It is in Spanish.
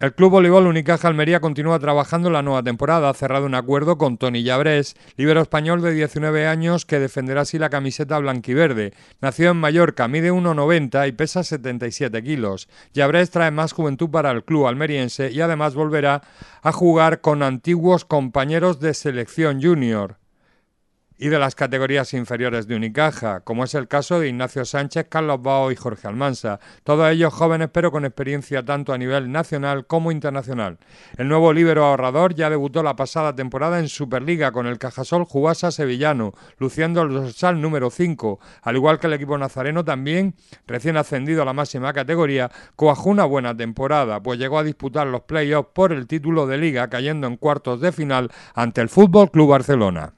El Club Voleibol Unicaja Almería continúa trabajando la nueva temporada. cerrado un acuerdo con Tony Llabrés, líbero español de 19 años que defenderá así la camiseta blanquiverde. Nació en Mallorca, mide 1,90 y pesa 77 kilos. Yabrés trae más juventud para el club almeriense y además volverá a jugar con antiguos compañeros de selección junior y de las categorías inferiores de Unicaja, como es el caso de Ignacio Sánchez, Carlos Bao y Jorge Almansa, todos ellos jóvenes pero con experiencia tanto a nivel nacional como internacional. El nuevo líbero ahorrador ya debutó la pasada temporada en Superliga con el Cajasol Jugasa Sevillano, luciendo el dorsal número 5, al igual que el equipo nazareno también, recién ascendido a la máxima categoría, coajó una buena temporada, pues llegó a disputar los playoffs por el título de liga, cayendo en cuartos de final ante el Fútbol Club Barcelona.